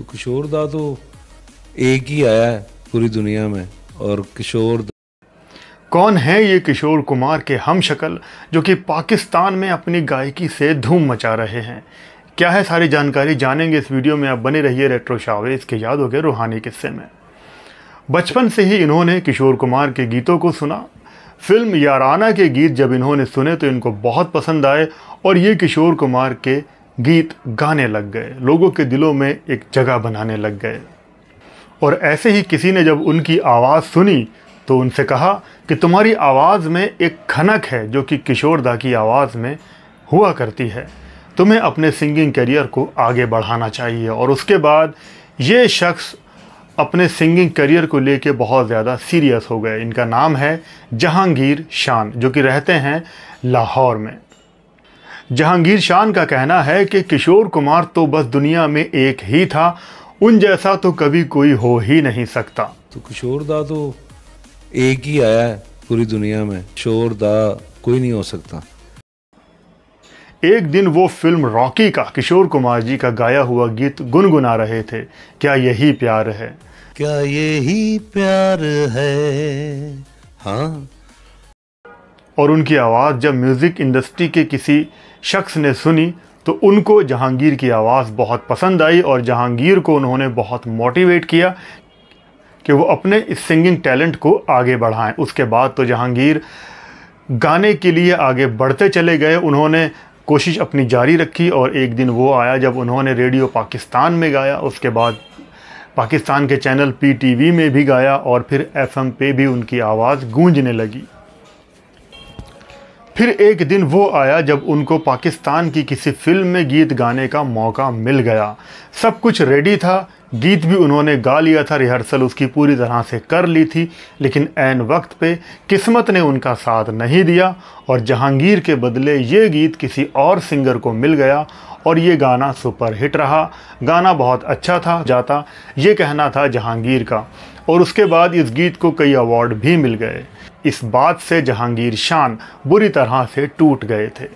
तो किशोर दा तो एक ही आया है पूरी दुनिया में और किशोर कौन है ये किशोर कुमार के हम शक्ल जो कि पाकिस्तान में अपनी गायकी से धूम मचा रहे हैं क्या है सारी जानकारी जानेंगे इस वीडियो में आप बने रहिए रेट्रो शावेज के याद हो गए रूहानी किस्से में बचपन से ही इन्होंने किशोर कुमार के गीतों को सुना फिल्म याराना के गीत जब इन्होंने सुने तो इनको बहुत पसंद आए और ये किशोर कुमार के गीत गाने लग गए लोगों के दिलों में एक जगह बनाने लग गए और ऐसे ही किसी ने जब उनकी आवाज़ सुनी तो उनसे कहा कि तुम्हारी आवाज़ में एक खनक है जो कि किशोरदा की आवाज़ में हुआ करती है तुम्हें अपने सिंगिंग करियर को आगे बढ़ाना चाहिए और उसके बाद ये शख्स अपने सिंगिंग करियर को लेके बहुत ज़्यादा सीरियस हो गए इनका नाम है जहांगीर शान जो कि रहते हैं लाहौर में जहांगीर शान का कहना है कि किशोर कुमार तो बस दुनिया में एक ही था उन जैसा तो कभी कोई हो ही नहीं सकता तो किशोर दा तो एक ही आया है पूरी दुनिया में किशोर दा कोई नहीं हो सकता एक दिन वो फिल्म रॉकी का किशोर कुमार जी का गाया हुआ गीत गुनगुना रहे थे क्या यही प्यार है क्या यही प्यार है हाँ और उनकी आवाज़ जब म्यूज़िक इंडस्ट्री के किसी शख्स ने सुनी तो उनको जहांगीर की आवाज़ बहुत पसंद आई और जहांगीर को उन्होंने बहुत मोटिवेट किया कि वो अपने इस सिंगिंग टैलेंट को आगे बढ़ाएं उसके बाद तो जहांगीर गाने के लिए आगे बढ़ते चले गए उन्होंने कोशिश अपनी जारी रखी और एक दिन वो आया जब उन्होंने रेडियो पाकिस्तान में गाया उसके बाद पाकिस्तान के चैनल पी में भी गाया और फिर एफ़ पे भी उनकी आवाज़ गूंजने लगी फिर एक दिन वो आया जब उनको पाकिस्तान की किसी फिल्म में गीत गाने का मौका मिल गया सब कुछ रेडी था गीत भी उन्होंने गा लिया था रिहर्सल उसकी पूरी तरह से कर ली थी लेकिन एन वक्त पे किस्मत ने उनका साथ नहीं दिया और जहांगीर के बदले ये गीत किसी और सिंगर को मिल गया और ये गाना सुपर हिट रहा गाना बहुत अच्छा था जाता ये कहना था जहांगीर का और उसके बाद इस गीत को कई अवार्ड भी मिल गए इस बात से जहांगीर शान बुरी तरह से टूट गए थे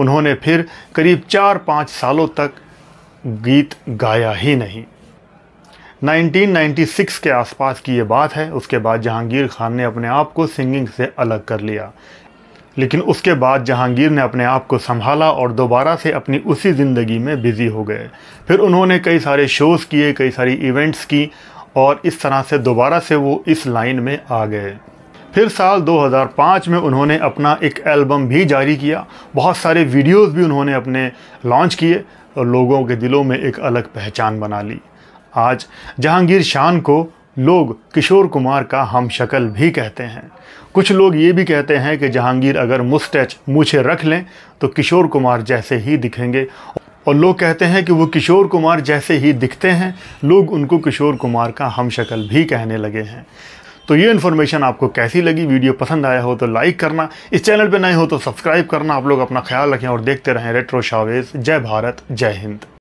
उन्होंने फिर करीब चार पाँच सालों तक गीत गाया ही नहीं 1996 के आसपास की ये बात है उसके बाद जहांगीर खान ने अपने आप को सिंगिंग से अलग कर लिया लेकिन उसके बाद जहांगीर ने अपने आप को संभाला और दोबारा से अपनी उसी ज़िंदगी में बिज़ी हो गए फिर उन्होंने कई सारे शोज़ किए कई सारी इवेंट्स की और इस तरह से दोबारा से वो इस लाइन में आ गए फिर साल 2005 में उन्होंने अपना एक एल्बम भी जारी किया बहुत सारे वीडियोस भी उन्होंने अपने लॉन्च किए और लोगों के दिलों में एक अलग पहचान बना ली आज जहांगीर शान को लोग किशोर कुमार का हम शक्ल भी कहते हैं कुछ लोग ये भी कहते हैं कि जहांगीर अगर मुस्टैच मुझे रख लें तो किशोर कुमार जैसे ही दिखेंगे और लोग कहते हैं कि वो किशोर कुमार जैसे ही दिखते हैं लोग उनको किशोर कुमार का हम शक्ल भी कहने लगे हैं तो ये इन्फॉर्मेशन आपको कैसी लगी वीडियो पसंद आया हो तो लाइक करना इस चैनल पर नए हो तो सब्सक्राइब करना आप लोग अपना ख्याल रखें और देखते रहें रेट्रो शावेज जय भारत जय हिंद